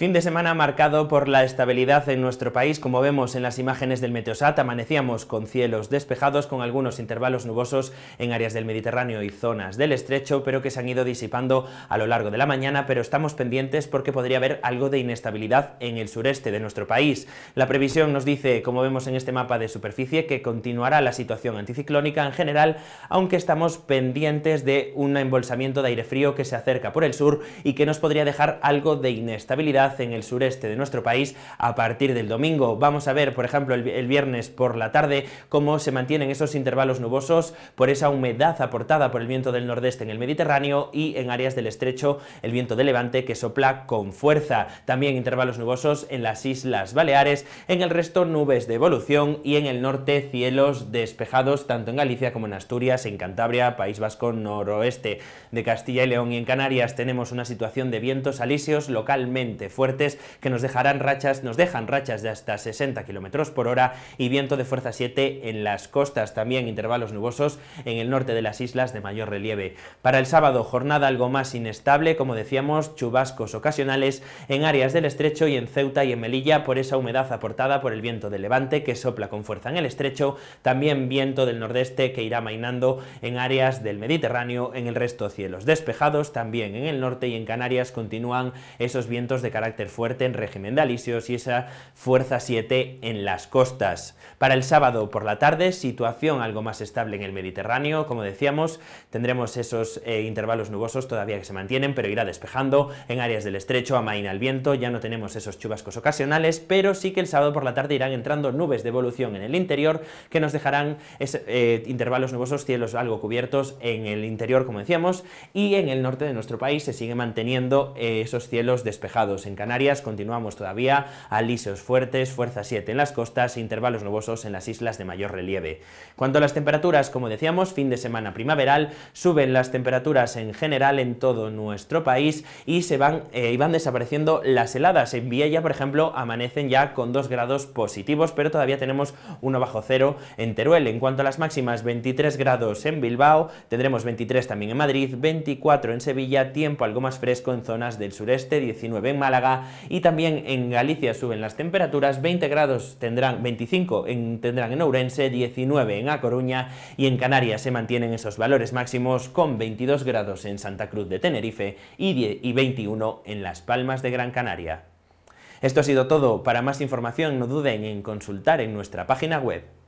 Fin de semana marcado por la estabilidad en nuestro país, como vemos en las imágenes del Meteosat, amanecíamos con cielos despejados con algunos intervalos nubosos en áreas del Mediterráneo y zonas del estrecho, pero que se han ido disipando a lo largo de la mañana, pero estamos pendientes porque podría haber algo de inestabilidad en el sureste de nuestro país. La previsión nos dice, como vemos en este mapa de superficie, que continuará la situación anticiclónica en general, aunque estamos pendientes de un embolsamiento de aire frío que se acerca por el sur y que nos podría dejar algo de inestabilidad en el sureste de nuestro país a partir del domingo. Vamos a ver, por ejemplo, el, viernes por la tarde cómo se mantienen esos intervalos nubosos por esa humedad aportada por el viento del nordeste en el Mediterráneo y en áreas del estrecho el viento de levante que sopla con fuerza. También intervalos nubosos en las Islas Baleares, en el resto nubes de evolución y en el norte cielos despejados tanto en Galicia como en Asturias, en Cantabria, País Vasco, noroeste de Castilla y León y en Canarias tenemos una situación de vientos alisios localmente fuertes fuertes que nos dejarán rachas, nos dejan rachas de hasta 60 km por hora y viento de fuerza 7 en las costas, también intervalos nubosos en el norte de las islas de mayor relieve. Para el sábado, jornada algo más inestable, como decíamos, chubascos ocasionales en áreas del estrecho y en Ceuta y en Melilla por esa humedad aportada por el viento de levante que sopla con fuerza en el estrecho, también viento del nordeste que irá mainando en áreas del Mediterráneo, en el resto cielos despejados, también en el norte y en Canarias continúan esos vientos de carácter fuerte en régimen de alisios y esa fuerza 7 en las costas. Para el sábado por la tarde, situación algo más estable en el Mediterráneo, como decíamos, tendremos esos eh, intervalos nubosos todavía que se mantienen, pero irá despejando en áreas del estrecho, a el al viento, ya no tenemos esos chubascos ocasionales, pero sí que el sábado por la tarde irán entrando nubes de evolución en el interior que nos dejarán eh, intervalos nubosos, cielos algo cubiertos en el interior, como decíamos, y en el norte de nuestro país se sigue manteniendo eh, esos cielos despejados en Canarias, continuamos todavía alisos fuertes, fuerza 7 en las costas e intervalos nubosos en las islas de mayor relieve. Cuanto a las temperaturas, como decíamos, fin de semana primaveral, suben las temperaturas en general en todo nuestro país y se van, eh, y van desapareciendo las heladas. En Villa, por ejemplo, amanecen ya con 2 grados positivos, pero todavía tenemos 1 bajo cero en Teruel. En cuanto a las máximas, 23 grados en Bilbao, tendremos 23 también en Madrid, 24 en Sevilla, tiempo algo más fresco en zonas del sureste, 19 en Málaga, y también en Galicia suben las temperaturas, 20 grados tendrán, 25 en, tendrán en Ourense, 19 en A Coruña y en Canarias se mantienen esos valores máximos con 22 grados en Santa Cruz de Tenerife y 21 en Las Palmas de Gran Canaria. Esto ha sido todo. Para más información no duden en consultar en nuestra página web.